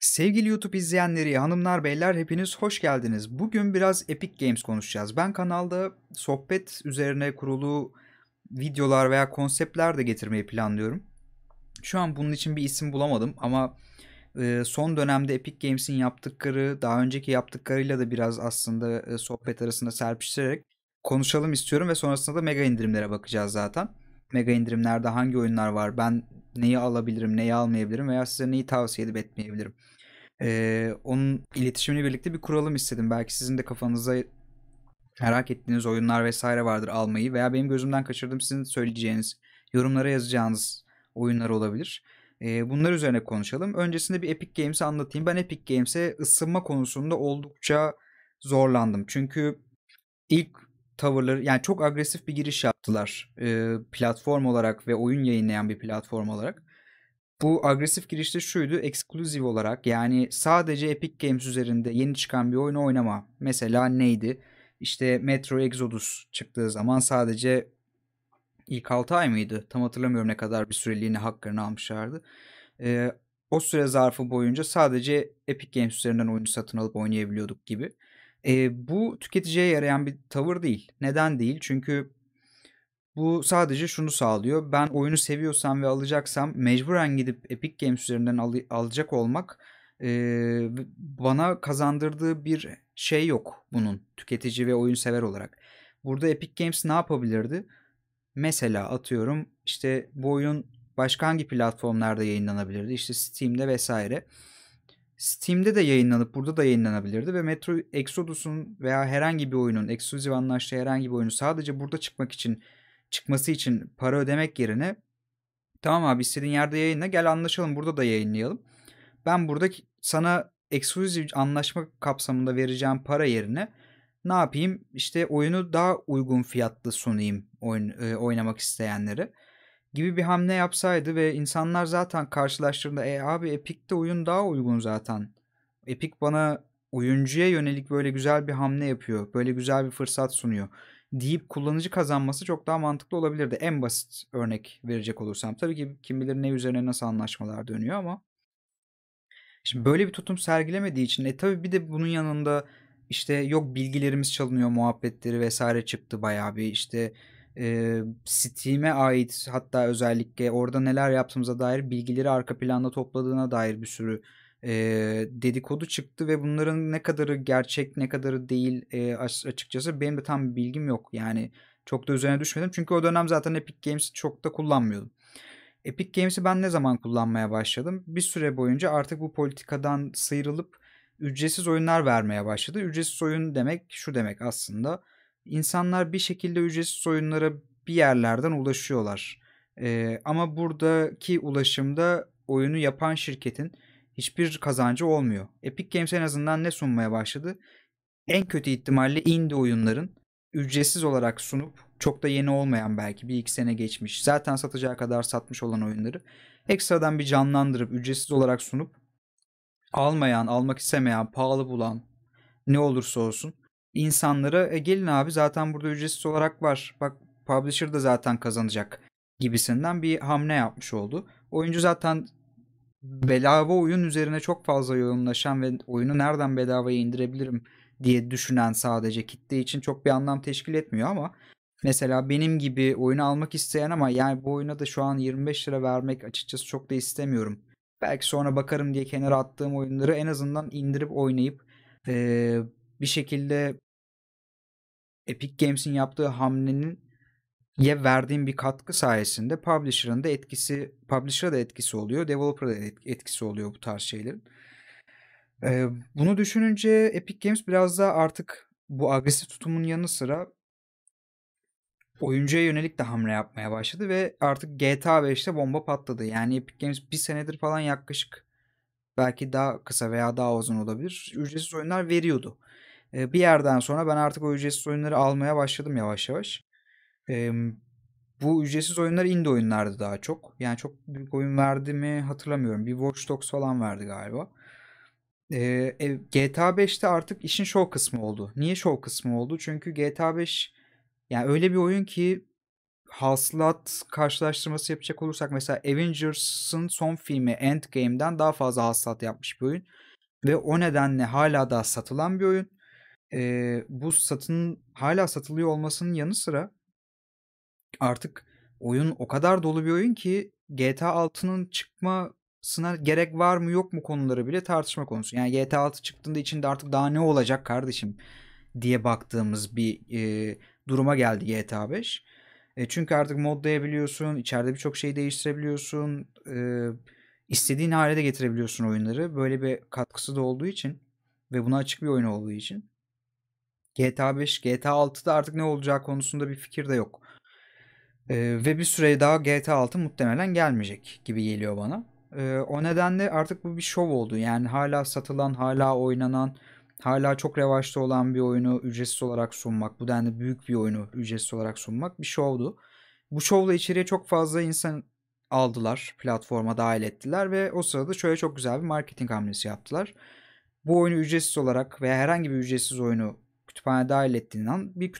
Sevgili YouTube izleyenleri, hanımlar, beyler hepiniz hoş geldiniz. Bugün biraz Epic Games konuşacağız. Ben kanalda sohbet üzerine kurulu videolar veya konseptler de getirmeyi planlıyorum. Şu an bunun için bir isim bulamadım ama e, son dönemde Epic Games'in yaptıkları, daha önceki yaptıklarıyla da biraz aslında e, sohbet arasında serpiştirerek konuşalım istiyorum ve sonrasında da mega indirimlere bakacağız zaten mega indirimlerde hangi oyunlar var, ben neyi alabilirim, neyi almayabilirim veya size neyi tavsiye edip etmeyebilirim. Ee, onun iletişimini birlikte bir kuralım istedim. Belki sizin de kafanıza merak ettiğiniz oyunlar vesaire vardır almayı veya benim gözümden kaçırdığım sizin söyleyeceğiniz, yorumlara yazacağınız oyunlar olabilir. Ee, bunlar üzerine konuşalım. Öncesinde bir Epic Games'i anlatayım. Ben Epic Games'e ısınma konusunda oldukça zorlandım. Çünkü ilk tavırları yani çok agresif bir giriş yaptılar e, platform olarak ve oyun yayınlayan bir platform olarak. Bu agresif girişte şuydu ekskluziv olarak yani sadece Epic Games üzerinde yeni çıkan bir oyunu oynama. Mesela neydi? İşte Metro Exodus çıktığı zaman sadece ilk 6 ay mıydı? Tam hatırlamıyorum ne kadar bir süreliğine haklarını almışlardı. E, o süre zarfı boyunca sadece Epic Games üzerinden oyunu satın alıp oynayabiliyorduk gibi. E, bu tüketiciye yarayan bir tavır değil. Neden değil? Çünkü bu sadece şunu sağlıyor. Ben oyunu seviyorsam ve alacaksam mecburen gidip Epic Games üzerinden al- alacak olmak e, bana kazandırdığı bir şey yok bunun tüketici ve oyun sever olarak. Burada Epic Games ne yapabilirdi? Mesela atıyorum işte bu oyun başka hangi platformlarda yayınlanabilirdi? İşte Steam'de vesaire. Steam'de de yayınlanıp burada da yayınlanabilirdi ve Metro Exodus'un veya herhangi bir oyunun, Exclusive anlaştığı herhangi bir oyunu sadece burada çıkmak için, çıkması için para ödemek yerine tamam abi istediğin yerde yayınla gel anlaşalım burada da yayınlayalım. Ben burada sana Exclusive anlaşma kapsamında vereceğim para yerine ne yapayım işte oyunu daha uygun fiyatlı sunayım oyun, e, oynamak isteyenlere gibi bir hamle yapsaydı ve insanlar zaten karşılaştığında e abi Epic'te oyun daha uygun zaten. Epic bana oyuncuya yönelik böyle güzel bir hamle yapıyor. Böyle güzel bir fırsat sunuyor deyip kullanıcı kazanması çok daha mantıklı olabilirdi. En basit örnek verecek olursam. Tabii ki kim bilir ne üzerine nasıl anlaşmalar dönüyor ama. Şimdi böyle bir tutum sergilemediği için e tabii bir de bunun yanında işte yok bilgilerimiz çalınıyor muhabbetleri vesaire çıktı bayağı bir işte e, Steam'e ait hatta özellikle orada neler yaptığımıza dair bilgileri arka planda topladığına dair bir sürü dedikodu çıktı ve bunların ne kadarı gerçek ne kadarı değil e, açıkçası benim de tam bir bilgim yok. Yani çok da üzerine düşmedim çünkü o dönem zaten Epic Games'i çok da kullanmıyordum. Epic Games'i ben ne zaman kullanmaya başladım? Bir süre boyunca artık bu politikadan sıyrılıp ücretsiz oyunlar vermeye başladı. Ücretsiz oyun demek şu demek aslında insanlar bir şekilde ücretsiz oyunlara bir yerlerden ulaşıyorlar. Ee, ama buradaki ulaşımda oyunu yapan şirketin hiçbir kazancı olmuyor. Epic Games en azından ne sunmaya başladı? En kötü ihtimalle indie oyunların ücretsiz olarak sunup çok da yeni olmayan belki bir iki sene geçmiş zaten satacağı kadar satmış olan oyunları ekstradan bir canlandırıp ücretsiz olarak sunup almayan, almak istemeyen, pahalı bulan ne olursa olsun insanlara e gelin abi zaten burada ücretsiz olarak var. Bak publisher da zaten kazanacak gibisinden bir hamle yapmış oldu. Oyuncu zaten bedava oyun üzerine çok fazla yoğunlaşan ve oyunu nereden bedavaya indirebilirim diye düşünen sadece kitle için çok bir anlam teşkil etmiyor ama mesela benim gibi oyunu almak isteyen ama yani bu oyuna da şu an 25 lira vermek açıkçası çok da istemiyorum. Belki sonra bakarım diye kenara attığım oyunları en azından indirip oynayıp e, bir şekilde Epic Games'in yaptığı hamlenin ya verdiğim bir katkı sayesinde publisher'ın da etkisi, publisher'a da etkisi oluyor, developer'a da etkisi oluyor bu tarz şeylerin. Ee, bunu düşününce Epic Games biraz daha artık bu agresif tutumun yanı sıra oyuncuya yönelik de hamle yapmaya başladı ve artık GTA 5'te bomba patladı. Yani Epic Games bir senedir falan yaklaşık belki daha kısa veya daha uzun olabilir ücretsiz oyunlar veriyordu bir yerden sonra ben artık o ücretsiz oyunları almaya başladım yavaş yavaş. bu ücretsiz oyunlar indie oyunlardı daha çok. Yani çok büyük oyun verdi mi hatırlamıyorum. Bir Watch Dogs falan verdi galiba. E, GTA 5'te artık işin show kısmı oldu. Niye show kısmı oldu? Çünkü GTA 5 yani öyle bir oyun ki hasılat karşılaştırması yapacak olursak mesela Avengers'ın son filmi Endgame'den daha fazla hasılat yapmış bir oyun. Ve o nedenle hala daha satılan bir oyun e, bu satın hala satılıyor olmasının yanı sıra artık oyun o kadar dolu bir oyun ki GTA 6'nın çıkmasına gerek var mı yok mu konuları bile tartışma konusu. Yani GTA 6 çıktığında içinde artık daha ne olacak kardeşim diye baktığımız bir e, duruma geldi GTA 5. E, çünkü artık modlayabiliyorsun, içeride birçok şey değiştirebiliyorsun, e, istediğin hale de getirebiliyorsun oyunları. Böyle bir katkısı da olduğu için ve buna açık bir oyun olduğu için. GTA 5, GTA 6'da artık ne olacağı konusunda bir fikir de yok. Ee, ve bir süre daha GTA 6 muhtemelen gelmeyecek gibi geliyor bana. Ee, o nedenle artık bu bir şov oldu. Yani hala satılan, hala oynanan, hala çok revaçta olan bir oyunu ücretsiz olarak sunmak, bu denli büyük bir oyunu ücretsiz olarak sunmak bir şovdu. Bu şovla içeriye çok fazla insan aldılar, platforma dahil ettiler ve o sırada şöyle çok güzel bir marketing hamlesi yaptılar. Bu oyunu ücretsiz olarak veya herhangi bir ücretsiz oyunu kütüphane dahil ettiğin an bir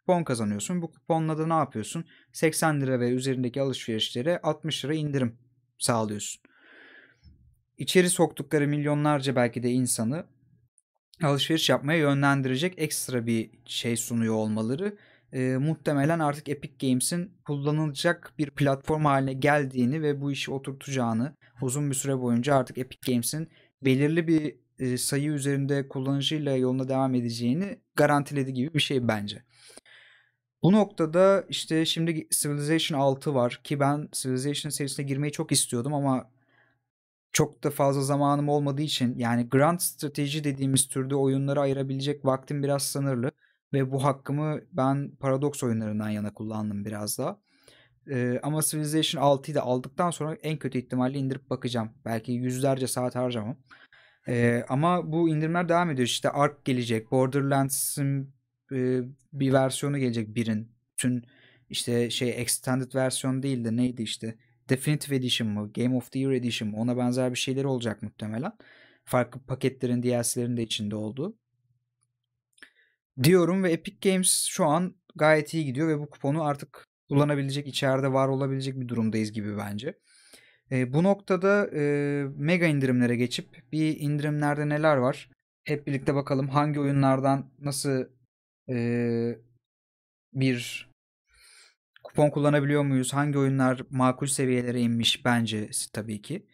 kupon kazanıyorsun. Bu kuponla da ne yapıyorsun? 80 lira ve üzerindeki alışverişlere 60 lira indirim sağlıyorsun. İçeri soktukları milyonlarca belki de insanı alışveriş yapmaya yönlendirecek ekstra bir şey sunuyor olmaları e, muhtemelen artık Epic Games'in kullanılacak bir platform haline geldiğini ve bu işi oturtacağını uzun bir süre boyunca artık Epic Games'in belirli bir e, sayı üzerinde kullanıcıyla yoluna devam edeceğini garantiledi gibi bir şey bence. Bu noktada işte şimdi Civilization 6 var ki ben Civilization serisine girmeyi çok istiyordum ama çok da fazla zamanım olmadığı için yani grand strateji dediğimiz türde oyunlara ayırabilecek vaktim biraz sınırlı ve bu hakkımı ben paradoks oyunlarından yana kullandım biraz daha. Ee, ama Civilization 6'yı da aldıktan sonra en kötü ihtimalle indirip bakacağım. Belki yüzlerce saat harcamam. E, ama bu indirimler devam ediyor. İşte Ark gelecek, Borderlands'ın e, bir versiyonu gelecek birin. Tüm işte şey extended versiyon değil de neydi işte Definitive Edition mı, Game of the Year Edition mı ona benzer bir şeyler olacak muhtemelen. Farklı paketlerin DLC'lerin de içinde olduğu. Diyorum ve Epic Games şu an gayet iyi gidiyor ve bu kuponu artık kullanabilecek, içeride var olabilecek bir durumdayız gibi bence. E, bu noktada e, mega indirimlere geçip bir indirimlerde neler var? Hep birlikte bakalım hangi oyunlardan nasıl e, bir kupon kullanabiliyor muyuz? Hangi oyunlar makul seviyelere inmiş bence tabii ki.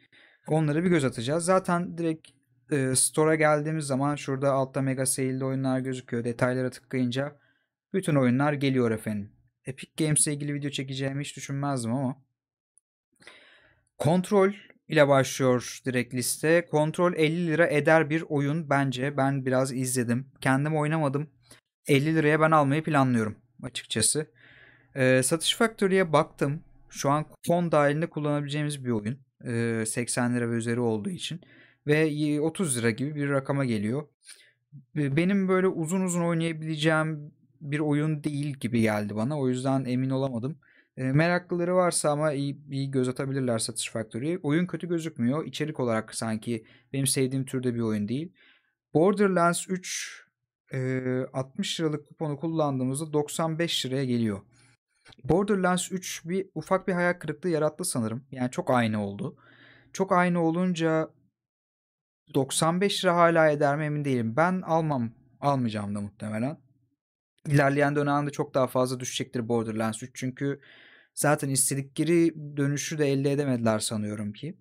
Onları bir göz atacağız. Zaten direkt e, store'a geldiğimiz zaman şurada altta mega sale'de oyunlar gözüküyor. Detaylara tıklayınca bütün oyunlar geliyor efendim. Epic Games ile ilgili video çekeceğimi hiç düşünmezdim ama Kontrol ile başlıyor direkt liste. Kontrol 50 lira eder bir oyun bence. Ben biraz izledim. Kendim oynamadım. 50 liraya ben almayı planlıyorum açıkçası. Ee, satış faktörüye baktım. Şu an fon dahilinde kullanabileceğimiz bir oyun. Ee, 80 lira ve üzeri olduğu için. Ve 30 lira gibi bir rakama geliyor. Benim böyle uzun uzun oynayabileceğim bir oyun değil gibi geldi bana. O yüzden emin olamadım meraklıları varsa ama iyi, iyi göz atabilirler Satisfactory'ye. Oyun kötü gözükmüyor. İçerik olarak sanki benim sevdiğim türde bir oyun değil. Borderlands 3 60 liralık kuponu kullandığımızda 95 liraya geliyor. Borderlands 3 bir ufak bir hayal kırıklığı yarattı sanırım. Yani çok aynı oldu. Çok aynı olunca 95 lira hala eder mi emin değilim. Ben almam. Almayacağım da muhtemelen. İlerleyen dönemde çok daha fazla düşecektir Borderlands 3. Çünkü Zaten istedikleri dönüşü de elde edemediler sanıyorum ki.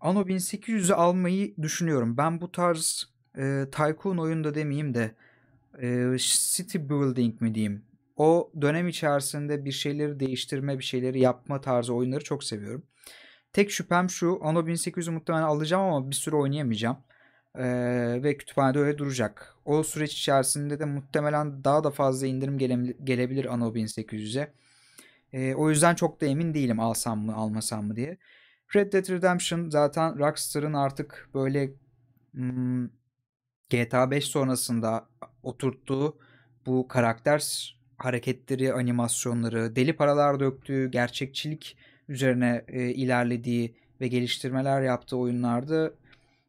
Ano 1800'ü almayı düşünüyorum. Ben bu tarz e, Tycoon oyunda demeyeyim de e, City Building mi diyeyim. O dönem içerisinde bir şeyleri değiştirme, bir şeyleri yapma tarzı oyunları çok seviyorum. Tek şüphem şu. Ano 1800'ü muhtemelen alacağım ama bir süre oynayamayacağım. Ee, ve kütüphanede öyle duracak. O süreç içerisinde de muhtemelen daha da fazla indirim gele, gelebilir Ano 1800'e. E, o yüzden çok da emin değilim alsam mı almasam mı diye. Red Dead Redemption zaten Rockstar'ın artık böyle hmm, GTA 5 sonrasında oturttuğu bu karakter hareketleri, animasyonları, deli paralar döktüğü, gerçekçilik üzerine e, ilerlediği ve geliştirmeler yaptığı oyunlarda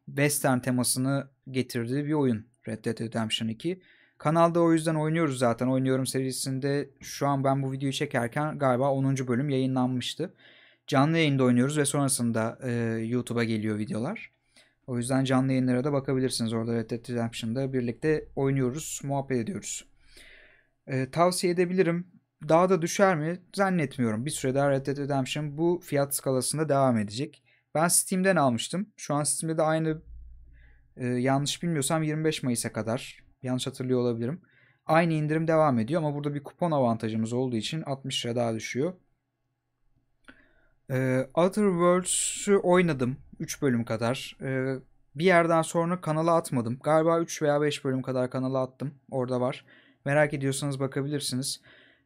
western temasını getirdiği bir oyun Red Dead Redemption 2. Kanalda o yüzden oynuyoruz zaten. Oynuyorum serisinde şu an ben bu videoyu çekerken galiba 10. bölüm yayınlanmıştı. Canlı yayında oynuyoruz ve sonrasında e, YouTube'a geliyor videolar. O yüzden canlı yayınlara da bakabilirsiniz. Orada Red Dead Redemption'da birlikte oynuyoruz, muhabbet ediyoruz. E, tavsiye edebilirim. Daha da düşer mi? Zannetmiyorum. Bir süre daha Red Dead Redemption bu fiyat skalasında devam edecek. Ben Steam'den almıştım. Şu an Steam'de de aynı e, yanlış bilmiyorsam 25 Mayıs'a kadar Yanlış hatırlıyor olabilirim. Aynı indirim devam ediyor ama burada bir kupon avantajımız olduğu için 60 lira daha düşüyor. Ee, Other Worlds'ü oynadım 3 bölüm kadar. Ee, bir yerden sonra kanala atmadım. Galiba 3 veya 5 bölüm kadar kanala attım. Orada var. Merak ediyorsanız bakabilirsiniz.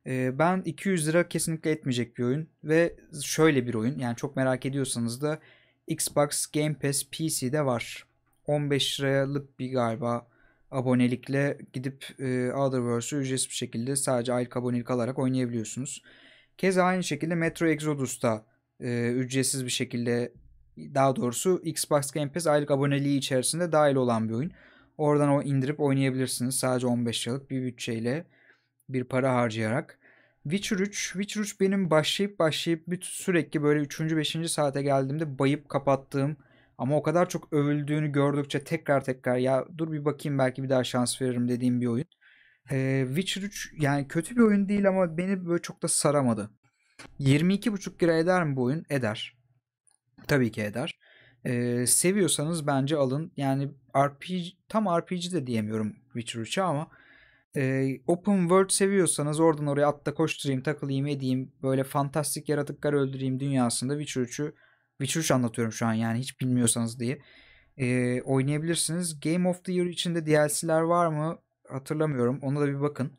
Ee, ben 200 lira kesinlikle etmeyecek bir oyun. Ve şöyle bir oyun. Yani çok merak ediyorsanız da Xbox Game Pass PC'de var. 15 liralık bir galiba abonelikle gidip e, Otherverse'ü ücretsiz bir şekilde sadece aylık abonelik alarak oynayabiliyorsunuz. Keza aynı şekilde Metro Exodus'ta e, ücretsiz bir şekilde daha doğrusu Xbox Game Pass aylık aboneliği içerisinde dahil olan bir oyun. Oradan o indirip oynayabilirsiniz sadece 15 yıllık bir bütçeyle bir para harcayarak. Witcher 3, Witcher 3 benim başlayıp başlayıp sürekli böyle 3. 5. saate geldiğimde bayıp kapattığım ama o kadar çok övüldüğünü gördükçe tekrar tekrar ya dur bir bakayım belki bir daha şans veririm dediğim bir oyun. Ee, Witcher 3 yani kötü bir oyun değil ama beni böyle çok da saramadı. 22,5 lira eder mi bu oyun? Eder. Tabii ki eder. Ee, seviyorsanız bence alın. Yani RPG tam RPG de diyemiyorum Witcher 3'e ama e, open world seviyorsanız oradan oraya atla koşturayım, takılayım, edeyim, böyle fantastik yaratıklar öldüreyim dünyasında Witcher 3'ü Witcher 3 şey anlatıyorum şu an yani hiç bilmiyorsanız diye. E, oynayabilirsiniz. Game of the Year içinde DLC'ler var mı? Hatırlamıyorum. Ona da bir bakın.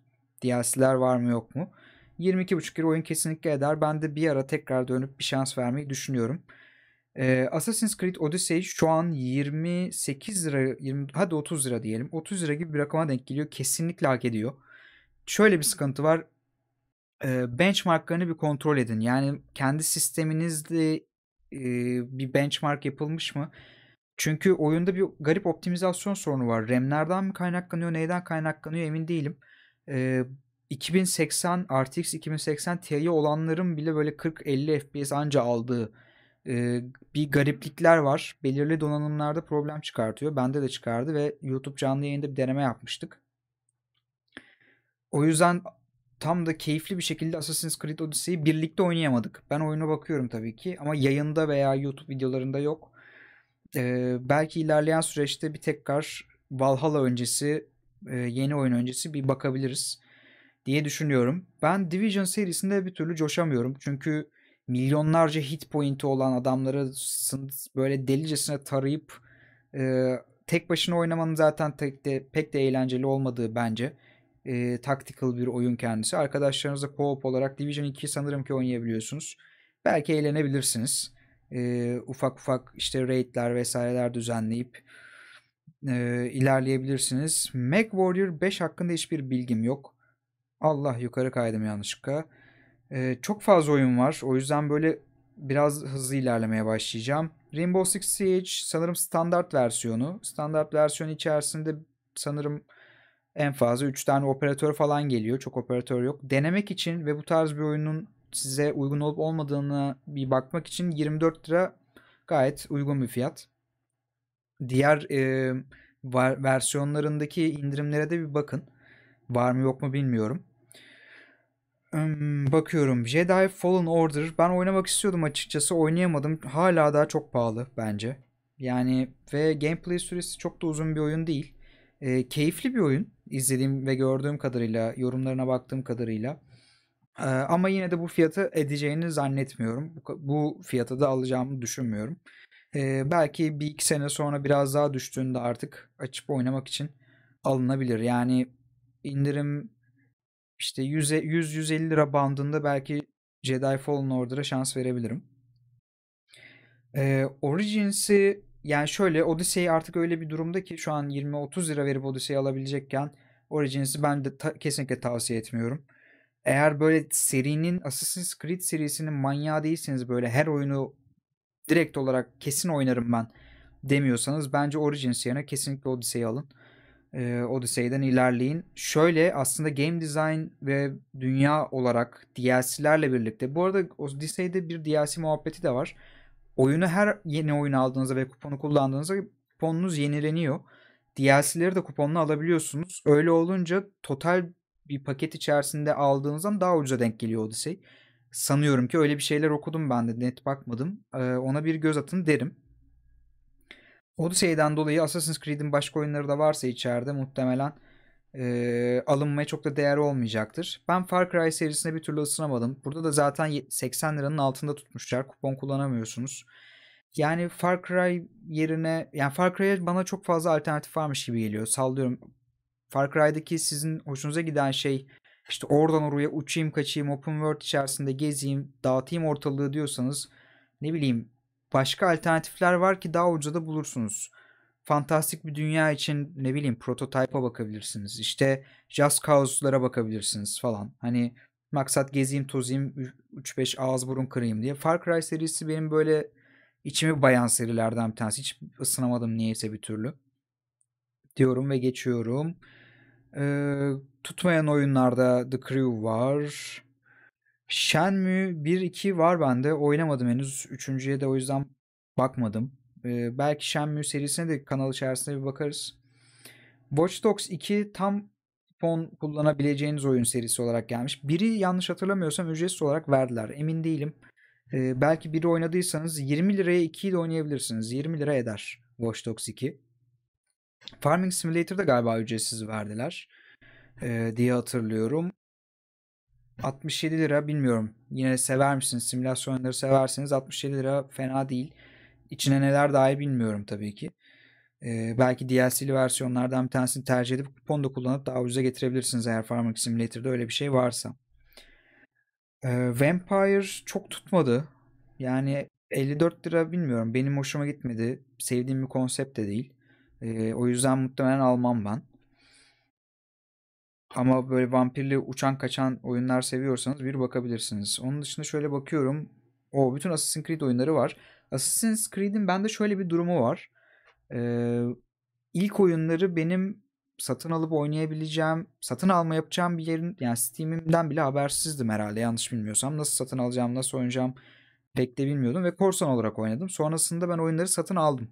DLC'ler var mı yok mu? 22.5 lira oyun kesinlikle eder. Ben de bir ara tekrar dönüp bir şans vermeyi düşünüyorum. Ee, Assassin's Creed Odyssey şu an 28 lira, 20, hadi 30 lira diyelim. 30 lira gibi bir rakama denk geliyor. Kesinlikle hak ediyor. Şöyle bir sıkıntı var. Ee, benchmarklarını bir kontrol edin. Yani kendi sisteminizle bir benchmark yapılmış mı? Çünkü oyunda bir garip optimizasyon sorunu var. RAM'lerden mi kaynaklanıyor, neyden kaynaklanıyor emin değilim. E, 2080 RTX 2080 Ti olanların bile böyle 40-50 FPS anca aldığı e, bir gariplikler var. Belirli donanımlarda problem çıkartıyor. Bende de çıkardı ve YouTube canlı yayında bir deneme yapmıştık. O yüzden tam da keyifli bir şekilde Assassin's Creed Odyssey'yi birlikte oynayamadık. Ben oyuna bakıyorum tabii ki ama yayında veya YouTube videolarında yok. Ee, belki ilerleyen süreçte bir tekrar Valhalla öncesi, e, yeni oyun öncesi bir bakabiliriz diye düşünüyorum. Ben Division serisinde bir türlü coşamıyorum. Çünkü milyonlarca hit pointi olan adamları böyle delicesine tarayıp e, tek başına oynamanın zaten tek de, pek de eğlenceli olmadığı bence e, tactical bir oyun kendisi. Arkadaşlarınızla co-op olarak Division 2 sanırım ki oynayabiliyorsunuz. Belki eğlenebilirsiniz. E, ufak ufak işte raidler vesaireler düzenleyip e, ilerleyebilirsiniz. Mac Warrior 5 hakkında hiçbir bilgim yok. Allah yukarı kaydım yanlışlıkla. E, çok fazla oyun var. O yüzden böyle biraz hızlı ilerlemeye başlayacağım. Rainbow Six Siege sanırım standart versiyonu. Standart versiyon içerisinde sanırım en fazla 3 tane operatör falan geliyor. Çok operatör yok. Denemek için ve bu tarz bir oyunun size uygun olup olmadığını bir bakmak için 24 lira gayet uygun bir fiyat. Diğer e, var, versiyonlarındaki indirimlere de bir bakın. Var mı yok mu bilmiyorum. Bakıyorum Jedi Fallen Order. Ben oynamak istiyordum açıkçası. Oynayamadım. Hala daha çok pahalı bence. Yani ve gameplay süresi çok da uzun bir oyun değil. E, keyifli bir oyun izlediğim ve gördüğüm kadarıyla, yorumlarına baktığım kadarıyla. Ee, ama yine de bu fiyatı edeceğini zannetmiyorum. Bu, bu fiyata da alacağımı düşünmüyorum. Ee, belki bir iki sene sonra biraz daha düştüğünde artık açıp oynamak için alınabilir. Yani indirim işte 100-150 lira bandında belki Jedi Fallen Order'a şans verebilirim. Ee, Origins'i yani şöyle Odyssey artık öyle bir durumda ki şu an 20-30 lira verip Odyssey'i alabilecekken Origins'i ben de ta- kesinlikle tavsiye etmiyorum. Eğer böyle serinin Assassin's Creed serisinin manyağı değilseniz böyle her oyunu direkt olarak kesin oynarım ben demiyorsanız bence Origins yerine kesinlikle Odyssey'i alın. Ee, Odyssey'den ilerleyin. Şöyle aslında game design ve dünya olarak DLC'lerle birlikte bu arada Odyssey'de bir DLC muhabbeti de var oyunu her yeni oyun aldığınızda ve kuponu kullandığınızda kuponunuz yenileniyor. DLC'leri de kuponla alabiliyorsunuz. Öyle olunca total bir paket içerisinde aldığınızdan daha ucuza denk geliyor Odyssey. Sanıyorum ki öyle bir şeyler okudum ben de net bakmadım. Ee, ona bir göz atın derim. Odyssey'den dolayı Assassin's Creed'in başka oyunları da varsa içeride muhtemelen e, alınmaya çok da değer olmayacaktır. Ben Far Cry serisine bir türlü ısınamadım. Burada da zaten 80 liranın altında tutmuşlar. Kupon kullanamıyorsunuz. Yani Far Cry yerine yani Far Cry'e bana çok fazla alternatif varmış gibi geliyor. Sallıyorum. Far Cry'daki sizin hoşunuza giden şey işte oradan oraya uçayım kaçayım open world içerisinde gezeyim dağıtayım ortalığı diyorsanız ne bileyim başka alternatifler var ki daha ucuza da bulursunuz fantastik bir dünya için ne bileyim prototipe'a bakabilirsiniz. İşte Just Cause'lara bakabilirsiniz falan. Hani maksat gezeyim tozayım 3-5 ağız burun kırayım diye. Far Cry serisi benim böyle içimi bayan serilerden bir tanesi. Hiç ısınamadım niyeyse bir türlü. Diyorum ve geçiyorum. Ee, tutmayan oyunlarda The Crew var. Shenmue 1-2 var bende. Oynamadım henüz. Üçüncüye de o yüzden bakmadım. E, belki Shenmue serisine de kanal içerisinde bir bakarız. Watch Dogs 2 tam kupon kullanabileceğiniz oyun serisi olarak gelmiş. Biri yanlış hatırlamıyorsam ücretsiz olarak verdiler. Emin değilim. Ee, belki biri oynadıysanız 20 liraya 2'yi de oynayabilirsiniz. 20 lira eder Watch Dogs 2. Farming Simulator'da galiba ücretsiz verdiler ee, diye hatırlıyorum. 67 lira bilmiyorum. Yine sever misiniz? Simülasyonları severseniz 67 lira fena değil. İçine neler dahi bilmiyorum tabii ki. Ee, belki DLC'li versiyonlardan bir tanesini tercih edip kupon da kullanıp daha ucuza getirebilirsiniz eğer Farming Simulator'da öyle bir şey varsa. Ee, Vampire çok tutmadı. Yani 54 lira bilmiyorum. Benim hoşuma gitmedi. Sevdiğim bir konsept de değil. Ee, o yüzden muhtemelen almam ben. Ama böyle vampirli uçan kaçan oyunlar seviyorsanız bir bakabilirsiniz. Onun dışında şöyle bakıyorum. O bütün Assassin's Creed oyunları var. Assassin's Creed'in bende şöyle bir durumu var. Ee, ilk oyunları benim satın alıp oynayabileceğim, satın alma yapacağım bir yerin yani Steam'imden bile habersizdim herhalde yanlış bilmiyorsam. Nasıl satın alacağım, nasıl oynayacağım pek de bilmiyordum ve korsan olarak oynadım. Sonrasında ben oyunları satın aldım.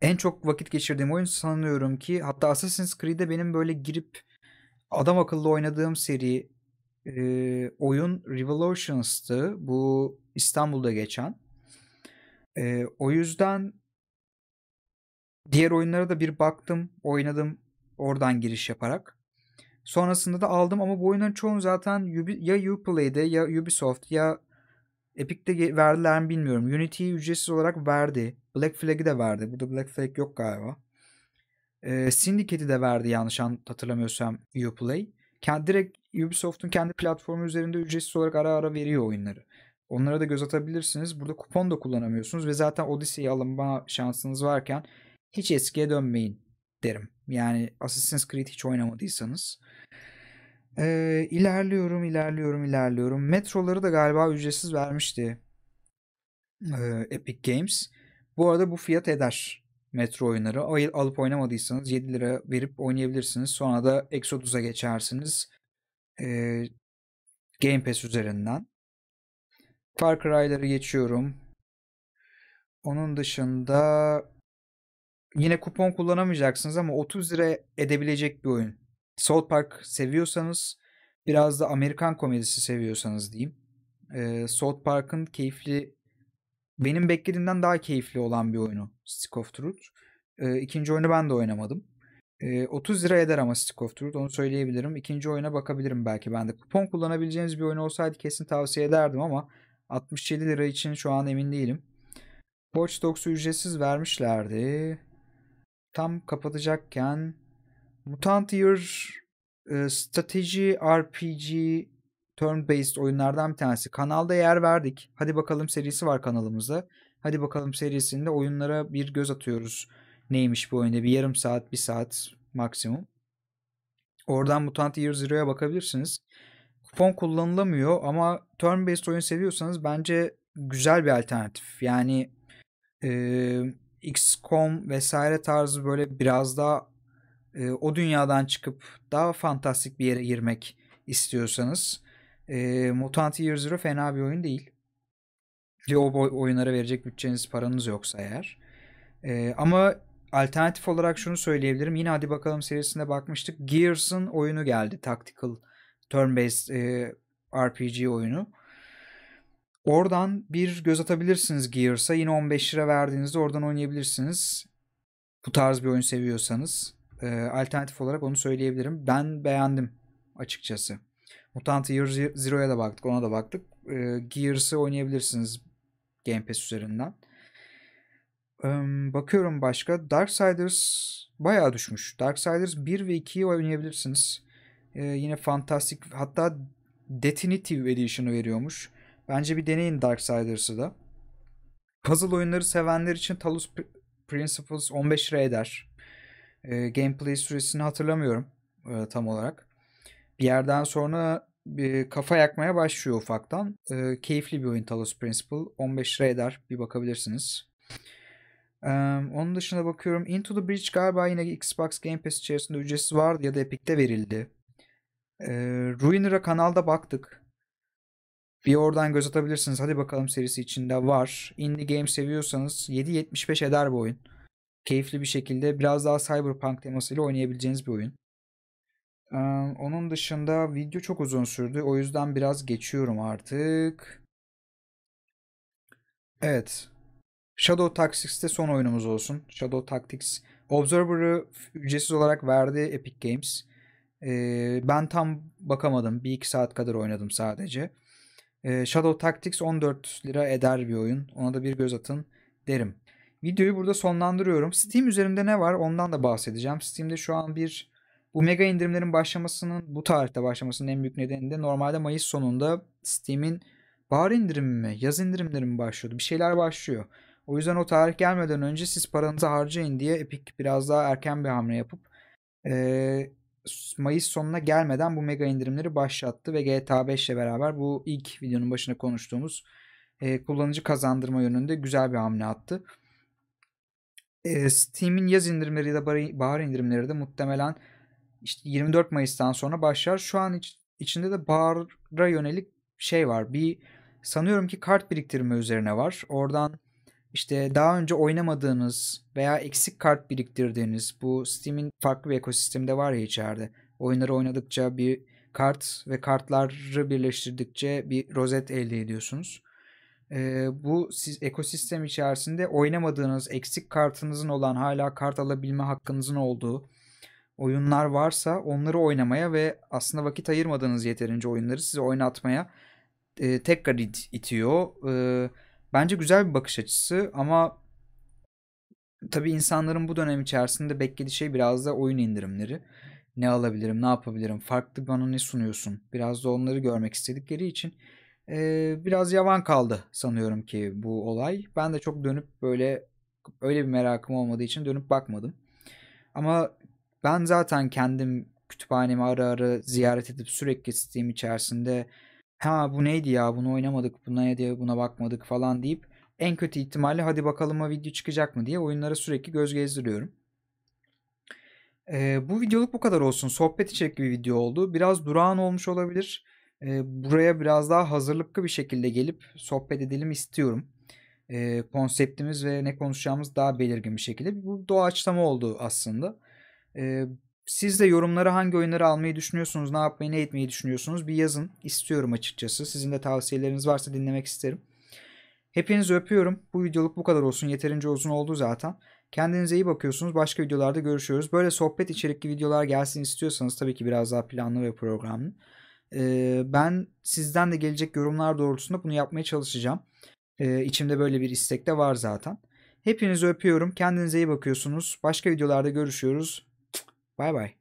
En çok vakit geçirdiğim oyun sanıyorum ki hatta Assassin's Creed'e benim böyle girip adam akıllı oynadığım seri e, oyun Revolutions'tı. Bu İstanbul'da geçen. E, o yüzden diğer oyunlara da bir baktım, oynadım oradan giriş yaparak. Sonrasında da aldım ama bu oyunların çoğunu zaten ya Uplay'de ya Ubisoft ya Epic'te verdiler mi bilmiyorum. Unity'yi ücretsiz olarak verdi. Black Flag'i de verdi. Burada Black Flag yok galiba. E, Syndicate'i de verdi yanlış hatırlamıyorsam Uplay. Kendi, direkt Ubisoft'un kendi platformu üzerinde ücretsiz olarak ara ara veriyor oyunları. Onlara da göz atabilirsiniz. Burada kupon da kullanamıyorsunuz ve zaten Odyssey'yi alınma şansınız varken hiç eskiye dönmeyin derim. Yani Assassin's Creed hiç oynamadıysanız. Ee, ilerliyorum, ilerliyorum, ilerliyorum. Metroları da galiba ücretsiz vermişti ee, Epic Games. Bu arada bu fiyat eder metro oyunları. Ay alıp oynamadıysanız 7 lira verip oynayabilirsiniz. Sonra da Exodus'a geçersiniz. Ee, Game Pass üzerinden. Far Cry'ları geçiyorum. Onun dışında yine kupon kullanamayacaksınız ama 30 lira edebilecek bir oyun. South Park seviyorsanız biraz da Amerikan komedisi seviyorsanız diyeyim. Ee, South Park'ın keyifli benim beklediğimden daha keyifli olan bir oyunu Stick of Truth. Ee, ikinci oyunu ben de oynamadım. Ee, 30 lira eder ama Stick of Truth onu söyleyebilirim. İkinci oyuna bakabilirim belki ben de. Kupon kullanabileceğiniz bir oyun olsaydı kesin tavsiye ederdim ama 67 lira için şu an emin değilim. Watch Dogs'u ücretsiz vermişlerdi. Tam kapatacakken Mutant Year e, strateji RPG turn-based oyunlardan bir tanesi. Kanalda yer verdik. Hadi bakalım serisi var kanalımızda. Hadi bakalım serisinde oyunlara bir göz atıyoruz. Neymiş bu oyunda? Bir yarım saat, bir saat maksimum. Oradan Mutant Year Zero'ya bakabilirsiniz fon kullanılamıyor ama turn based oyun seviyorsanız bence güzel bir alternatif. Yani e, XCOM vesaire tarzı böyle biraz daha e, o dünyadan çıkıp daha fantastik bir yere girmek istiyorsanız e, Mutant Year Zero fena bir oyun değil. Ve o oyunlara verecek bütçeniz paranız yoksa eğer. E, ama alternatif olarak şunu söyleyebilirim. Yine hadi bakalım serisinde bakmıştık. Gears'ın oyunu geldi. Tactical turn-based e, RPG oyunu. Oradan bir göz atabilirsiniz Gears'a. Yine 15 lira verdiğinizde oradan oynayabilirsiniz. Bu tarz bir oyun seviyorsanız. E, alternatif olarak onu söyleyebilirim. Ben beğendim açıkçası. Mutant Year Zero'ya da baktık. Ona da baktık. E, Gears'ı oynayabilirsiniz Game Pass üzerinden. E, bakıyorum başka. Darksiders bayağı düşmüş. Darksiders 1 ve 2'yi oynayabilirsiniz e, yine fantastik hatta Definitive Edition'ı veriyormuş. Bence bir deneyin Darksiders'ı da. Puzzle oyunları sevenler için Talos Principles 15 lira eder. E, ee, gameplay süresini hatırlamıyorum e, tam olarak. Bir yerden sonra bir e, kafa yakmaya başlıyor ufaktan. E, keyifli bir oyun Talos Principle. 15 lira eder. Bir bakabilirsiniz. E, onun dışında bakıyorum Into the Bridge galiba yine Xbox Game Pass içerisinde ücretsiz vardı ya da Epic'te verildi. E, Ruiner'a kanalda baktık. Bir oradan göz atabilirsiniz. Hadi bakalım serisi içinde var. Indie game seviyorsanız 7.75 eder bu oyun. Keyifli bir şekilde biraz daha cyberpunk temasıyla oynayabileceğiniz bir oyun. Ee, onun dışında video çok uzun sürdü. O yüzden biraz geçiyorum artık. Evet. Shadow Tactics'te son oyunumuz olsun. Shadow Tactics Observer'ı ücretsiz olarak verdi Epic Games. Ee, ben tam bakamadım. Bir iki saat kadar oynadım sadece. Ee, Shadow Tactics 14 lira eder bir oyun. Ona da bir göz atın derim. Videoyu burada sonlandırıyorum. Steam üzerinde ne var ondan da bahsedeceğim. Steam'de şu an bir bu mega indirimlerin başlamasının bu tarihte başlamasının en büyük nedeni de normalde Mayıs sonunda Steam'in bahar indirimi mi yaz indirimleri mi başlıyordu bir şeyler başlıyor. O yüzden o tarih gelmeden önce siz paranızı harcayın diye Epic biraz daha erken bir hamle yapıp e, Mayıs sonuna gelmeden bu mega indirimleri başlattı ve GTA 5 ile beraber bu ilk videonun başına konuştuğumuz e, kullanıcı kazandırma yönünde güzel bir hamle attı. E, Steam'in yaz indirimleri de bahar indirimleri de muhtemelen işte 24 Mayıs'tan sonra başlar. Şu an iç, içinde de bahara yönelik şey var. Bir sanıyorum ki kart biriktirme üzerine var. Oradan işte daha önce oynamadığınız veya eksik kart biriktirdiğiniz bu Steam'in farklı bir ekosistemde var ya içeride. Oyunları oynadıkça bir kart ve kartları birleştirdikçe bir rozet elde ediyorsunuz. Ee, bu siz ekosistem içerisinde oynamadığınız eksik kartınızın olan hala kart alabilme hakkınızın olduğu oyunlar varsa onları oynamaya ve aslında vakit ayırmadığınız yeterince oyunları size oynatmaya e, tekrar it- itiyor. E, Bence güzel bir bakış açısı ama tabi insanların bu dönem içerisinde beklediği şey biraz da oyun indirimleri. Ne alabilirim, ne yapabilirim, farklı bana ne sunuyorsun? Biraz da onları görmek istedikleri için ee, biraz yavan kaldı sanıyorum ki bu olay. Ben de çok dönüp böyle öyle bir merakım olmadığı için dönüp bakmadım. Ama ben zaten kendim kütüphanemi ara ara ziyaret edip sürekli Steam içerisinde ha bu neydi ya bunu oynamadık buna ya diye buna bakmadık falan deyip en kötü ihtimalle hadi bakalım o video çıkacak mı diye oyunlara sürekli göz gezdiriyorum. Ee, bu videoluk bu kadar olsun. Sohbet içerikli bir video oldu. Biraz durağan olmuş olabilir. Ee, buraya biraz daha hazırlıklı bir şekilde gelip sohbet edelim istiyorum. Ee, konseptimiz ve ne konuşacağımız daha belirgin bir şekilde. Bu doğaçlama oldu aslında. Ee, siz de yorumlara hangi oyunları almayı düşünüyorsunuz, ne yapmayı, ne etmeyi düşünüyorsunuz bir yazın. istiyorum açıkçası. Sizin de tavsiyeleriniz varsa dinlemek isterim. Hepinizi öpüyorum. Bu videoluk bu kadar olsun. Yeterince uzun oldu zaten. Kendinize iyi bakıyorsunuz. Başka videolarda görüşüyoruz. Böyle sohbet içerikli videolar gelsin istiyorsanız tabii ki biraz daha planlı ve programlı. Ee, ben sizden de gelecek yorumlar doğrultusunda bunu yapmaya çalışacağım. Ee, içimde böyle bir istek de var zaten. Hepinizi öpüyorum. Kendinize iyi bakıyorsunuz. Başka videolarda görüşüyoruz. 拜拜。